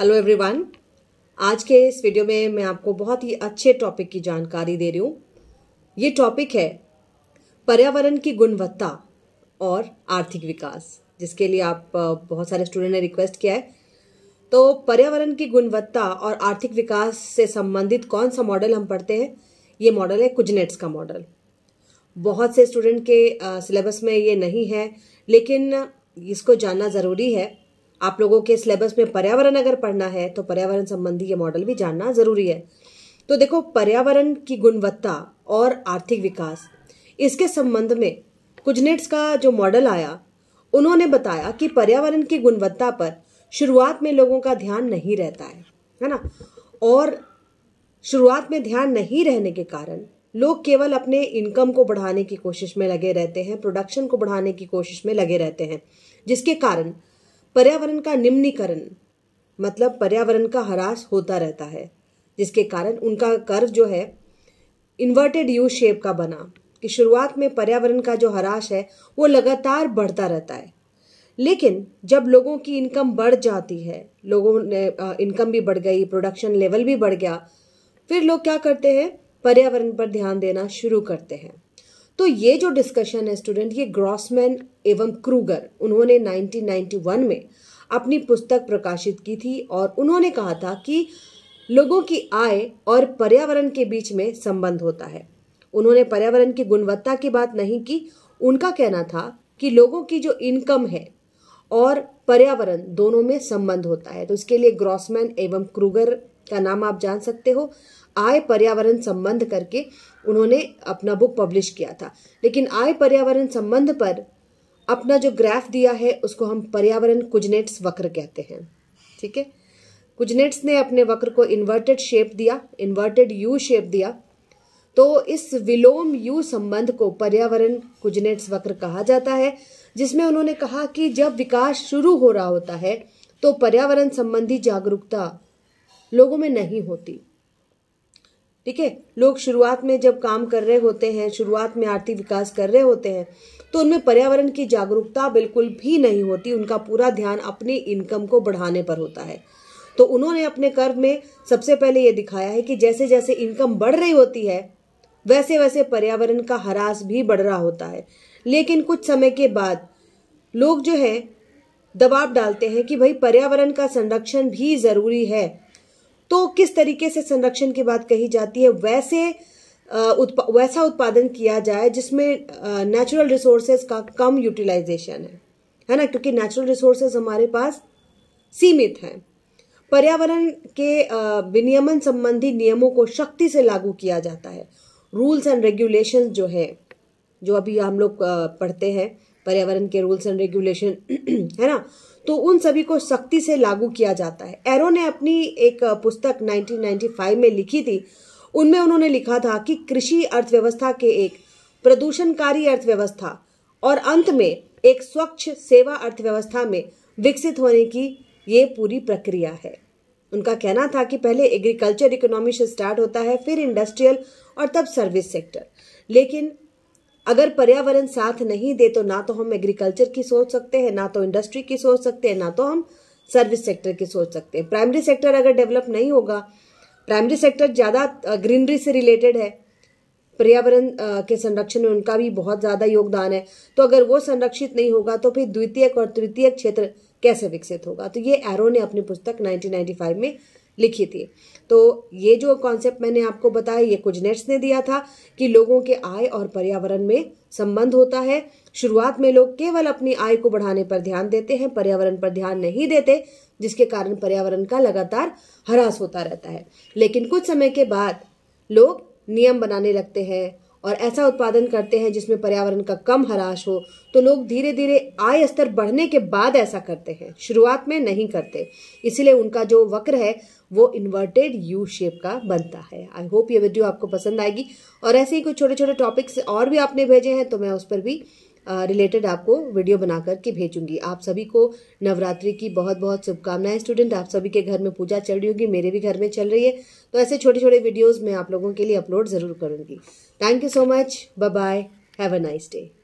hello everyone आज के इस वीडियो में मैं आपको बहुत ही अच्छे टॉपिक की जानकारी दे रही हूँ ये टॉपिक है पर्यावरण की गुणवत्ता और आर्थिक विकास जिसके लिए आप बहुत सारे स्टूडेंट ने रिक्वेस्ट किया है तो पर्यावरण की गुणवत्ता और आर्थिक विकास से संबंधित कौन सा मॉडल हम पढ़ते हैं ये मॉडल है कुजनेट्स का मॉडल बहुत से स्टूडेंट के सिलेबस में ये नहीं है लेकिन इसको जानना ज़रूरी है आप लोगों के सिलेबस में पर्यावरण अगर पढ़ना है तो पर्यावरण संबंधी ये मॉडल भी जानना ज़रूरी है तो देखो पर्यावरण की गुणवत्ता और आर्थिक विकास इसके संबंध में कुजनेट्स का जो मॉडल आया उन्होंने बताया कि पर्यावरण की गुणवत्ता पर शुरुआत में लोगों का ध्यान नहीं रहता है है ना और शुरुआत में ध्यान नहीं रहने के कारण लोग केवल अपने इनकम को बढ़ाने की कोशिश में लगे रहते हैं प्रोडक्शन को बढ़ाने की कोशिश में लगे रहते हैं जिसके कारण पर्यावरण का निम्नीकरण मतलब पर्यावरण का हरास होता रहता है जिसके कारण उनका कर्व जो है इन्वर्टेड यू शेप का बना कि शुरुआत में पर्यावरण का जो ह्रास है वो लगातार बढ़ता रहता है लेकिन जब लोगों की इनकम बढ़ जाती है लोगों ने इनकम भी बढ़ गई प्रोडक्शन लेवल भी बढ़ गया फिर लोग क्या करते हैं पर्यावरण पर ध्यान देना शुरू करते हैं तो ये जो डिस्कशन है स्टूडेंट ये ग्रॉसमैन एवं क्रूगर उन्होंने 1991 में अपनी पुस्तक प्रकाशित की थी और उन्होंने कहा था कि लोगों की आय और पर्यावरण के बीच में संबंध होता है उन्होंने पर्यावरण की गुणवत्ता की बात नहीं की उनका कहना था कि लोगों की जो इनकम है और पर्यावरण दोनों में संबंध होता है तो इसके लिए ग्रॉसमैन एवं क्रूगर का नाम आप जान सकते हो आय पर्यावरण संबंध करके उन्होंने अपना बुक पब्लिश किया था लेकिन आय पर्यावरण संबंध पर अपना जो ग्राफ दिया है उसको हम पर्यावरण कुजनेट्स वक्र कहते हैं ठीक है कुजनेट्स ने अपने वक्र को इन्वर्टेड शेप दिया इन्वर्टेड यू शेप दिया तो इस विलोम यू संबंध को पर्यावरण कुजनेट्स वक्र कहा जाता है जिसमें उन्होंने कहा कि जब विकास शुरू हो रहा होता है तो पर्यावरण संबंधी जागरूकता लोगों में नहीं होती ठीक है लोग शुरुआत में जब काम कर रहे होते हैं शुरुआत में आर्थिक विकास कर रहे होते हैं तो उनमें पर्यावरण की जागरूकता बिल्कुल भी नहीं होती उनका पूरा ध्यान अपनी इनकम को बढ़ाने पर होता है तो उन्होंने अपने कर्व में सबसे पहले ये दिखाया है कि जैसे जैसे इनकम बढ़ रही होती है वैसे वैसे पर्यावरण का हरास भी बढ़ रहा होता है लेकिन कुछ समय के बाद लोग जो है दबाव डालते हैं कि भाई पर्यावरण का संरक्षण भी ज़रूरी है तो किस तरीके से संरक्षण की बात कही जाती है वैसे उत्पा, वैसा उत्पादन किया जाए जिसमें नेचुरल रिसोर्सेज का कम यूटिलाइजेशन है है ना क्योंकि नेचुरल रिसोर्सेज हमारे पास सीमित हैं पर्यावरण के विनियमन संबंधी नियमों को सख्ती से लागू किया जाता है रूल्स एंड रेगुलेशन जो है जो अभी हम लोग पढ़ते हैं पर्यावरण के रूल्स एंड रेगुलेशन है ना तो उन सभी को सख्ती से लागू किया जाता है एरो ने अपनी एक पुस्तक 1995 में लिखी थी उनमें उन्होंने लिखा था कि कृषि अर्थव्यवस्था के एक प्रदूषणकारी अर्थव्यवस्था और अंत में एक स्वच्छ सेवा अर्थव्यवस्था में विकसित होने की ये पूरी प्रक्रिया है उनका कहना था कि पहले एग्रीकल्चर इकोनॉमी से स्टार्ट होता है फिर इंडस्ट्रियल और तब सर्विस सेक्टर लेकिन अगर पर्यावरण साथ नहीं दे तो ना तो हम एग्रीकल्चर की सोच सकते हैं ना तो इंडस्ट्री की सोच सकते हैं ना तो हम सर्विस सेक्टर की सोच सकते हैं प्राइमरी सेक्टर अगर डेवलप नहीं होगा प्राइमरी सेक्टर ज़्यादा ग्रीनरी से रिलेटेड है पर्यावरण के संरक्षण में उनका भी बहुत ज़्यादा योगदान है तो अगर वो संरक्षित नहीं होगा तो फिर द्वितीयक और तृतीयक क्षेत्र कैसे विकसित होगा तो ये एरो ने अपनी पुस्तक 1995 में लिखी थी तो ये जो कॉन्सेप्ट मैंने आपको बताया ये कुछ नेट्स ने दिया था कि लोगों के आय और पर्यावरण में संबंध होता है शुरुआत में लोग केवल अपनी आय को बढ़ाने पर ध्यान देते हैं पर्यावरण पर ध्यान नहीं देते जिसके कारण पर्यावरण का लगातार हरास होता रहता है लेकिन कुछ समय के बाद लोग नियम बनाने लगते हैं और ऐसा उत्पादन करते हैं जिसमें पर्यावरण का कम हराश हो तो लोग धीरे धीरे आय स्तर बढ़ने के बाद ऐसा करते हैं शुरुआत में नहीं करते इसलिए उनका जो वक्र है वो इन्वर्टेड यू शेप का बनता है आई होप ये वीडियो आपको पसंद आएगी और ऐसे ही कुछ छोटे छोटे टॉपिक्स और भी आपने भेजे हैं तो मैं उस पर भी रिलेटेड आपको वीडियो बना करके भेजूंगी आप सभी को नवरात्रि की बहुत बहुत शुभकामनाएं स्टूडेंट आप सभी के घर में पूजा चल रही होगी मेरे भी घर में चल रही है तो ऐसे छोटे छोटे वीडियोज़ मैं आप लोगों के लिए अपलोड ज़रूर करूँगी thank you so much bye bye have a nice day